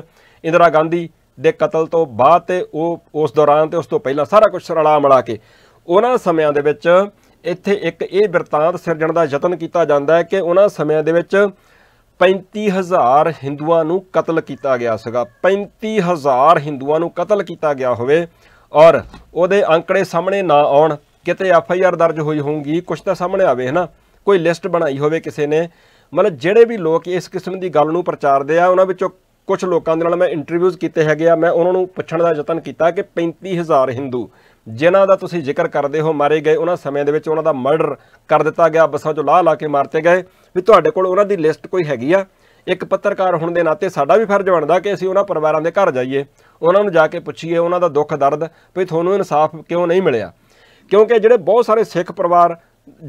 ਇੰਦਰਾ ਗਾਂਧੀ ਦੇ ਕਤਲ ਤੋਂ ਬਾਅਦ ਤੇ ਉਹ ਉਸ ਦੌਰਾਨ ਤੇ ਉਸ ਤੋਂ ਪਹਿਲਾਂ ਸਾਰਾ ਕੁਝ ਰਲਾ ਮਿਲਾ ਕੇ ਉਹਨਾਂ ਸਮਿਆਂ ਦੇ ਵਿੱਚ ਇੱਥੇ ਇੱਕ ਇਹ ਵਰਤਾਂਤ ਸਿਰਜਣ ਦਾ ਯਤਨ ਕੀਤਾ ਜਾਂਦਾ ਹੈ ਕਿ ਉਹਨਾਂ ਸਮਿਆਂ ਦੇ ਵਿੱਚ 35000 ਹਿੰਦੂਆਂ ਨੂੰ ਕਤਲ ਕੀਤਾ ਗਿਆ ਸੀਗਾ 35000 ਹਿੰਦੂਆਂ ਨੂੰ ਕਤਲ ਕੀਤਾ ਗਿਆ ਹੋਵੇ ਔਰ ਉਹਦੇ ਅੰਕੜੇ ਸਾਹਮਣੇ ਨਾ ਆਉਣ ਕਿਤੇ ਐਫ ਆਈ ਆਰ ਦਰਜ ਹੋਈ ਹੋਊਗੀ ਕੁਝ ਤਾਂ ਸਾਹਮਣੇ ਆਵੇ ਹਨਾ ਕੋਈ ਲਿਸਟ ਬਣਾਈ ਹੋਵੇ ਕਿਸੇ ਨੇ ਮਤਲਬ ਜਿਹੜੇ ਵੀ ਲੋਕ ਇਸ ਕਿਸਮ ਦੀ ਗੱਲ ਨੂੰ ਪ੍ਰਚਾਰਦੇ ਆ ਉਹਨਾਂ ਵਿੱਚੋਂ ਕੁਝ ਲੋਕਾਂ ਦੇ ਨਾਲ ਮੈਂ ਇੰਟਰਵਿਊਜ਼ ਕੀਤੇ ਹੈਗੇ ਆ ਮੈਂ ਉਹਨਾਂ ਨੂੰ ਪੁੱਛਣ ਦਾ ਯਤਨ ਕੀਤਾ ਕਿ 35000 ਹਿੰਦੂ ਜਿਨ੍ਹਾਂ ਦਾ ਤੁਸੀਂ ਜ਼ਿਕਰ ਕਰਦੇ ਹੋ ਮਾਰੇ ਗਏ ਉਹਨਾਂ ਸਮੇਂ ਦੇ ਵਿੱਚ ਉਹਨਾਂ ਦਾ ਮਰਡਰ ਕਰ ਦਿੱਤਾ ਗਿਆ ਬੱਸਾਂ 'ਚੋਂ ਲਾਹ ਲਾ ਕੇ ਮਾਰਤੇ ਗਏ ਵੀ ਤੁਹਾਡੇ ਕੋਲ ਉਹਨਾਂ ਦੀ ਲਿਸਟ ਕੋਈ ਹੈਗੀ ਆ ਇੱਕ ਪੱਤਰਕਾਰ ਹੋਣ ਦੇ ਨਾਤੇ ਸਾਡਾ ਵੀ ਫਰਜ਼ ਬਣਦਾ ਕਿ ਅਸੀਂ ਉਹਨਾਂ ਪਰਿਵਾਰਾਂ ਦੇ ਘਰ ਜਾਈਏ ਉਹਨਾਂ ਨੂੰ ਜਾ ਕੇ ਪੁੱਛੀਏ ਉਹਨਾਂ ਦਾ ਦੁੱਖ ਦਰਦ ਵੀ ਤੁਹਾਨੂੰ ਇਨਸਾਫ ਕਿਉਂ ਨਹੀਂ ਮਿਲਿਆ ਕਿਉਂਕਿ ਜਿਹੜੇ ਬਹੁਤ ਸਾਰੇ ਸਿੱਖ ਪਰਿਵਾਰ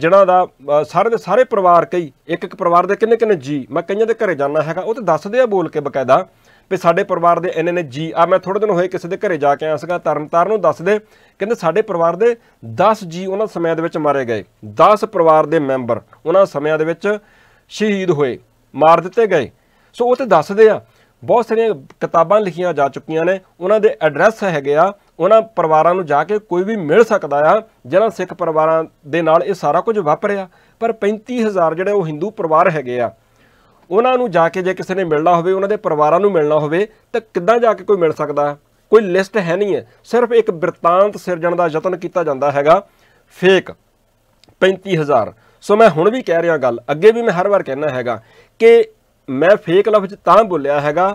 ਜਿਹੜਾ ਦਾ ਸਾਰੇ ਦੇ ਸਾਰੇ ਪਰਿਵਾਰ ਕਈ ਇੱਕ ਇੱਕ ਪਰਿਵਾਰ ਦੇ ਕਿੰਨੇ ਕਿੰਨੇ ਜੀ ਮੈਂ ਕਈਆਂ ਦੇ ਘਰੇ ਜਾਣਾ ਹੈਗਾ ਉਹ ਤੇ ਦੱਸਦੇ ਆ ਬੋਲ ਕੇ ਬਕਾਇਦਾ ਵੀ ਸਾਡੇ ਪਰਿਵਾਰ ਦੇ ਇੰਨੇ ਨੇ ਜੀ ਆ ਮੈਂ ਥੋੜੇ ਦਿਨ ਹੋਏ ਕਿਸੇ ਦੇ ਘਰੇ ਜਾ ਕੇ ਆਇਆ ਸੀਗਾ ਤਰਨਤਾਰਨ ਨੂੰ ਦੱਸਦੇ ਕਹਿੰਦੇ ਸਾਡੇ ਪਰਿਵਾਰ ਦੇ 10 ਜੀ ਉਹਨਾਂ ਸਮਿਆਂ ਦੇ ਵਿੱਚ ਮਾਰੇ ਗਏ 10 ਪਰਿਵਾਰ ਦੇ ਮੈਂਬਰ ਉਹਨਾਂ ਸਮਿਆਂ ਦੇ ਵਿੱਚ ਸ਼ਹੀਦ ਹੋਏ ਮਾਰ ਦਿੱਤੇ ਗਏ ਸੋ ਉਹ ਤੇ ਦੱਸਦੇ ਆ ਬਹੁਤ ਸਾਰੀਆਂ ਕਿਤਾਬਾਂ ਲਿਖੀਆਂ ਜਾ ਚੁੱਕੀਆਂ ਨੇ ਉਹਨਾਂ ਦੇ ਐਡਰੈਸ ਹੈਗੇ ਆ ਉਹਨਾਂ ਪਰਿਵਾਰਾਂ ਨੂੰ ਜਾ ਕੇ ਕੋਈ ਵੀ ਮਿਲ ਸਕਦਾ ਆ ਜਿਹੜਾ ਸਿੱਖ ਪਰਿਵਾਰਾਂ ਦੇ ਨਾਲ ਇਹ ਸਾਰਾ ਕੁਝ ਵਾਪਰਿਆ ਪਰ 35000 ਜਿਹੜੇ ਉਹ ਹਿੰਦੂ ਪਰਿਵਾਰ ਹੈਗੇ ਆ ਉਹਨਾਂ ਨੂੰ ਜਾ ਕੇ ਜੇ ਕਿਸੇ ਨੇ ਮਿਲਣਾ ਹੋਵੇ ਉਹਨਾਂ ਦੇ ਪਰਿਵਾਰਾਂ ਨੂੰ ਮਿਲਣਾ ਹੋਵੇ ਤਾਂ ਕਿੱਦਾਂ ਜਾ ਕੇ ਕੋਈ ਮਿਲ ਸਕਦਾ ਕੋਈ ਲਿਸਟ ਹੈ ਨਹੀਂ ਹੈ ਸਿਰਫ ਇੱਕ ਬਿਰਤਾਂਤ ਸਿਰਜਣ ਦਾ ਯਤਨ ਕੀਤਾ ਜਾਂਦਾ ਹੈਗਾ ਫੇਕ 35000 ਸੋ ਮੈਂ ਹੁਣ ਵੀ ਕਹਿ ਰਿਹਾ ਗੱਲ ਅੱਗੇ ਵੀ ਮੈਂ ਹਰ ਵਾਰ ਕਹਿਣਾ ਹੈਗਾ ਕਿ ਮੈਂ ਫੇਕ ਲਫ਼ਜ਼ ਤਾਂ ਬੋਲਿਆ ਹੈਗਾ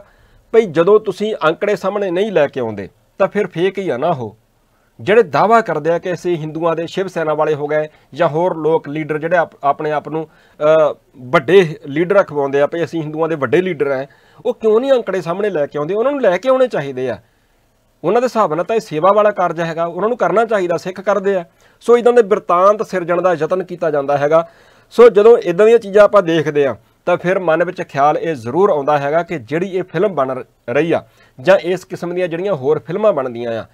ਭਈ ਜਦੋਂ ਤੁਸੀਂ ਅੰਕੜੇ ਸਾਹਮਣੇ ਨਹੀਂ ਲੈ ਕੇ ਆਉਂਦੇ ਤਾਂ ਫਿਰ ਫੇਕ ਹੀ ਆ ਨਾ ਉਹ ਜਿਹੜੇ ਦਾਵਾ ਕਰਦੇ ਆ ਕਿ ਅਸੀਂ ਹਿੰਦੂਆਂ ਦੇ ਸ਼ਿਵ ਸੈਨਾ ਵਾਲੇ ਹੋ ਗਏ ਜਾਂ ਹੋਰ ਲੋਕ ਲੀਡਰ ਜਿਹੜੇ ਆਪਣੇ ਆਪ ਨੂੰ ਵੱਡੇ ਲੀਡਰ ਅਖਵਾਉਂਦੇ ਆ ਭਈ ਅਸੀਂ ਹਿੰਦੂਆਂ ਦੇ ਵੱਡੇ ਲੀਡਰ ਆ ਉਹ ਕਿਉਂ ਨਹੀਂ ਅੰਕੜੇ ਸਾਹਮਣੇ ਲੈ ਕੇ ਆਉਂਦੇ ਉਹਨਾਂ ਨੂੰ ਲੈ ਕੇ ਆਉਣੇ ਚਾਹੀਦੇ ਆ ਉਹਨਾਂ ਦੇ ਹਿਸਾਬ ਨਾਲ ਤਾਂ ਇਹ ਸੇਵਾ ਵਾਲਾ ਕਾਰਜ ਹੈਗਾ ਉਹਨਾਂ ਨੂੰ ਕਰਨਾ ਚਾਹੀਦਾ ਸਿੱਖ ਕਰਦੇ ਆ ਸੋ ਇਦਾਂ ਦੇ ਬਿਰਤਾਂਤ ਸਿਰਜਣ ਦਾ ਯਤਨ ਕੀਤਾ ਜਾਂਦਾ ਹੈਗਾ ਸੋ ਜਦੋਂ ਇਦਾਂ ਦੀਆਂ ਚੀਜ਼ਾਂ ਆਪਾਂ ਦੇਖਦੇ ਆ ਤਾਂ ਫਿਰ ਮਨ ਵਿੱਚ ਖਿਆਲ ਇਹ ਜ਼ਰੂਰ ਆਉਂਦਾ ਹੈਗਾ ਕਿ ਜਿਹੜੀ ਇਹ ਫਿਲਮ ਬਣ ਰਹੀ ਆ ਜਾਂ ਇਸ ਕਿਸਮ ਦੀਆਂ ਜਿਹੜੀਆਂ ਹੋਰ ਫਿਲਮਾਂ ਬਣਦੀਆਂ ਆ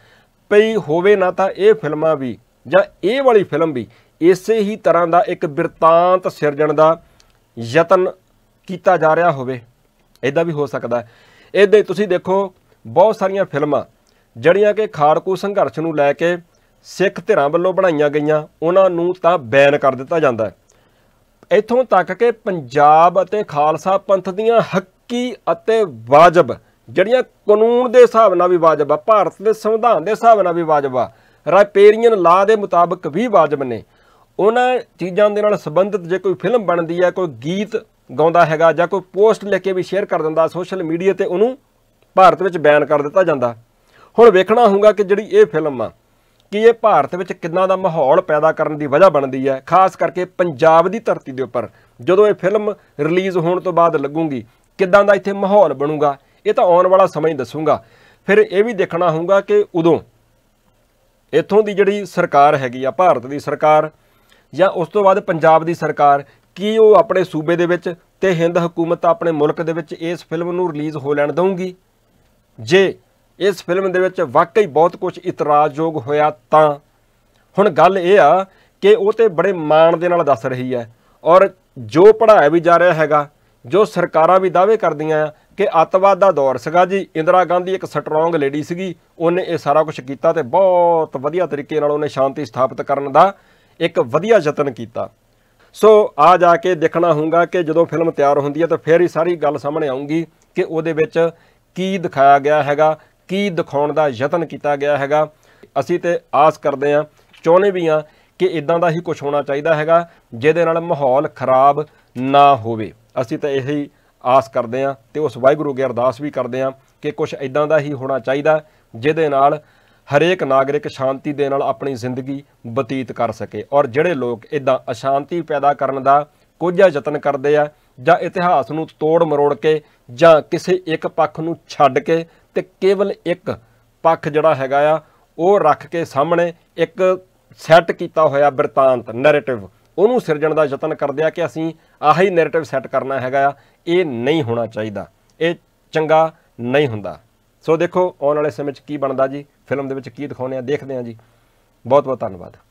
ਪਈ ਹੋਵੇ ਨਾ ਤਾਂ ਇਹ ਫਿਲਮਾਂ ਵੀ ਜਾਂ ਇਹ ਵਾਲੀ ਫਿਲਮ ਵੀ ਇਸੇ ਹੀ ਤਰ੍ਹਾਂ ਦਾ ਇੱਕ ਬਿਰਤਾਂਤ ਸਿਰਜਣ ਦਾ ਯਤਨ ਕੀਤਾ ਜਾ ਰਿਹਾ ਹੋਵੇ ਇਦਾਂ ਵੀ ਹੋ ਸਕਦਾ ਹੈ ਇਹਦੇ ਤੁਸੀਂ ਦੇਖੋ ਬਹੁਤ ਸਾਰੀਆਂ ਫਿਲਮਾਂ ਜਿਹੜੀਆਂ ਕਿ ਖਾੜਕੂ ਸੰਘਰਸ਼ ਨੂੰ ਲੈ ਕੇ ਸਿੱਖ ਧਿਰਾਂ ਵੱਲੋਂ ਬਣਾਈਆਂ ਗਈਆਂ ਉਹਨਾਂ ਨੂੰ ਤਾਂ ਬੈਨ ਕਰ ਦਿੱਤਾ ਜਾਂਦਾ ਹੈ ਇੱਥੋਂ ਤੱਕ ਕਿ ਪੰਜਾਬ ਅਤੇ ਖਾਲਸਾ ਪੰਥ ਦੀਆਂ ਹੱਕੀ ਅਤੇ ਵਾਜਬ ਜਿਹੜੀਆਂ ਕਾਨੂੰਨ ਦੇ ਹਿਸਾਬ ਨਾਲ ਵੀ ਵਾਜਬ ਆ ਭਾਰਤ ਦੇ ਸੰਵਿਧਾਨ ਦੇ ਹਿਸਾਬ ਨਾਲ ਵੀ ਵਾਜਬ ਆ ਰਾਇਪੇਰੀਅਨ ਲਾ ਦੇ ਮੁਤਾਬਕ ਵੀ ਵਾਜਬ ਨੇ ਉਹਨਾਂ ਚੀਜ਼ਾਂ ਦੇ ਨਾਲ ਸੰਬੰਧਿਤ ਜੇ ਕੋਈ ਫਿਲਮ ਬਣਦੀ ਹੈ ਕੋਈ ਗੀਤ ਗਾਉਂਦਾ ਹੈਗਾ ਜਾਂ ਕੋਈ ਪੋਸਟ ਲਿਖ ਕੇ ਵੀ ਸ਼ੇਅਰ ਕਰ ਦਿੰਦਾ ਸੋਸ਼ਲ ਮੀਡੀਆ ਤੇ ਉਹਨੂੰ ਭਾਰਤ ਵਿੱਚ ਬੈਨ ਕਰ ਦਿੱਤਾ ਜਾਂਦਾ ਹੁਣ ਵੇਖਣਾ ਹੋਊਗਾ ਕਿ ਜਿਹੜੀ ਇਹ ਫਿਲਮ ਆ ਕਿ ਇਹ ਭਾਰਤ ਵਿੱਚ ਕਿੰਨਾ ਦਾ ਮਾਹੌਲ ਪੈਦਾ ਕਰਨ ਦੀ ਵਜ੍ਹਾ ਬਣਦੀ ਹੈ ਖਾਸ ਕਰਕੇ ਪੰਜਾਬ ਦੀ ਧਰਤੀ ਦੇ ਉੱਪਰ ਜਦੋਂ ਇਹ ਫਿਲਮ ਰਿਲੀਜ਼ ਹੋਣ ਤੋਂ ਬਾਅਦ ਲੱਗੂਗੀ ਕਿੱਦਾਂ ਦਾ ਇੱਥੇ ਮਾਹੌਲ ਬਣੂਗਾ ਇਹ ਤਾਂ ਆਉਣ ਵਾਲਾ ਸਮਾਂ ਹੀ ਦੱਸੂਗਾ ਫਿਰ ਇਹ ਵੀ ਦੇਖਣਾ ਹੋਊਗਾ ਕਿ ਉਦੋਂ ਇੱਥੋਂ ਦੀ ਜਿਹੜੀ ਸਰਕਾਰ ਹੈਗੀ ਆ ਭਾਰਤ ਦੀ ਸਰਕਾਰ ਜਾਂ ਉਸ ਤੋਂ ਬਾਅਦ ਪੰਜਾਬ ਦੀ ਸਰਕਾਰ ਕੀ ਉਹ ਆਪਣੇ ਸੂਬੇ ਦੇ ਵਿੱਚ ਤੇ ਹਿੰਦ ਹਕੂਮਤ ਆਪਣੇ ਮੁਲਕ ਦੇ ਵਿੱਚ ਇਸ ਫਿਲਮ ਨੂੰ ਰਿਲੀਜ਼ ਹੋ ਲੈਣ ਦਊਗੀ ਜੇ ਇਸ ਫਿਲਮ ਦੇ ਵਿੱਚ ਵਾਕਈ ਬਹੁਤ ਕੁਝ ਇਤਰਾਜ਼ਯੋਗ ਹੋਇਆ ਤਾਂ ਹੁਣ ਗੱਲ ਇਹ ਆ ਕਿ ਉਹ ਤੇ ਬੜੇ ਮਾਣ ਦੇ ਨਾਲ ਦੱਸ ਰਹੀ ਹੈ ਔਰ ਜੋ ਪੜਾਇਆ ਵੀ ਜਾ ਰਿਹਾ ਹੈਗਾ ਜੋ ਸਰਕਾਰਾਂ ਵੀ ਦਾਅਵੇ ਕਰਦੀਆਂ ਆ ਕਿ ਅਤਵਾਦ ਦਾ ਦੌਰ ਸੀਗਾ ਜੀ ਇੰਦਰਾ ਗਾਂਧੀ ਇੱਕ ਸਟਰੋਂਗ ਲੇਡੀ ਸੀਗੀ ਉਹਨੇ ਇਹ ਸਾਰਾ ਕੁਝ ਕੀਤਾ ਤੇ ਬਹੁਤ ਵਧੀਆ ਤਰੀਕੇ ਨਾਲ ਉਹਨੇ ਸ਼ਾਂਤੀ ਸਥਾਪਿਤ ਕਰਨ ਦਾ ਇੱਕ ਵਧੀਆ ਯਤਨ ਕੀਤਾ ਸੋ ਆ ਜਾ ਕੇ ਦੇਖਣਾ ਹੋਊਗਾ ਕਿ ਜਦੋਂ ਫਿਲਮ ਤਿਆਰ ਹੁੰਦੀ ਹੈ ਤਾਂ ਫੇਰ ਹੀ ਸਾਰੀ ਗੱਲ ਸਾਹਮਣੇ ਆਉਂਗੀ ਕਿ ਉਹਦੇ ਵਿੱਚ ਕੀ ਦਿਖਾਇਆ ਗਿਆ ਹੈਗਾ ਕੀ ਦਿਖਾਉਣ ਦਾ ਯਤਨ ਕੀਤਾ ਗਿਆ ਹੈਗਾ ਅਸੀਂ ਤੇ ਆਸ ਕਰਦੇ ਹਾਂ ਚਾਹੁੰਦੇ ਵੀ ਹਾਂ ਕਿ ਇਦਾਂ ਦਾ ਹੀ ਕੁਝ ਹੋਣਾ ਚਾਹੀਦਾ ਹੈਗਾ ਜਿਹਦੇ ਨਾਲ ਮਾਹੌਲ ਖਰਾਬ ਨਾ ਹੋਵੇ ਅਸੀਂ ਤਾਂ ਇਹੀ ਆਸ ਕਰਦੇ ਹਾਂ ਤੇ ਉਸ ਵਾਹਿਗੁਰੂ ਅੱਗੇ ਅਰਦਾਸ ਵੀ ਕਰਦੇ ਹਾਂ ਕਿ ਕੁਝ ਇਦਾਂ ਦਾ ਹੀ ਹੋਣਾ ਚਾਹੀਦਾ ਜਿਹਦੇ ਨਾਲ ਹਰੇਕ ਨਾਗਰਿਕ ਸ਼ਾਂਤੀ ਦੇ ਨਾਲ ਆਪਣੀ ਜ਼ਿੰਦਗੀ ਬਤੀਤ ਕਰ ਸਕੇ ਔਰ ਜਿਹੜੇ ਲੋਕ ਇਦਾਂ ਅਸ਼ਾਂਤੀ ਪੈਦਾ ਕਰਨ ਦਾ ਕੋਝਾ ਯਤਨ ਕਰਦੇ ਆ ਜਾਂ ਇਤਿਹਾਸ ਨੂੰ ਤੋੜ ਮਰੋੜ ਕੇ ਜਾਂ ਕਿਸੇ ਇੱਕ ਪੱਖ ਨੂੰ ਛੱਡ ਕੇ ਤੇ ਕੇਵਲ ਇੱਕ ਪੱਖ ਜਿਹੜਾ ਹੈਗਾ ਆ ਉਹ ਰੱਖ ਕੇ ਸਾਹਮਣੇ ਇੱਕ ਸੈੱਟ ਕੀਤਾ ਹੋਇਆ ਬਿਰਤਾਂਤ ਨੈਰੇਟਿਵ ਉਹਨੂੰ ਸਿਰਜਣ ਦਾ ਯਤਨ ਕਰਦੇ ਆ ਕਿ ਅਸੀਂ ਆਹੀ ਨੈਰੇਟਿਵ ਸੈੱਟ ਕਰਨਾ ਹੈਗਾ ਆ ਇਹ ਨਹੀਂ ਹੋਣਾ ਚਾਹੀਦਾ ਇਹ ਚੰਗਾ ਨਹੀਂ ਹੁੰਦਾ ਸੋ ਦੇਖੋ ਆਉਣ ਵਾਲੇ ਸਮੇਂ 'ਚ ਕੀ ਬਣਦਾ ਜੀ ਫਿਲਮ ਦੇ ਵਿੱਚ ਕੀ ਦਿਖਾਉਣੇ ਆ ਦੇਖਦੇ ਆ ਜੀ ਬਹੁਤ ਬਹੁਤ ਧੰਨਵਾਦ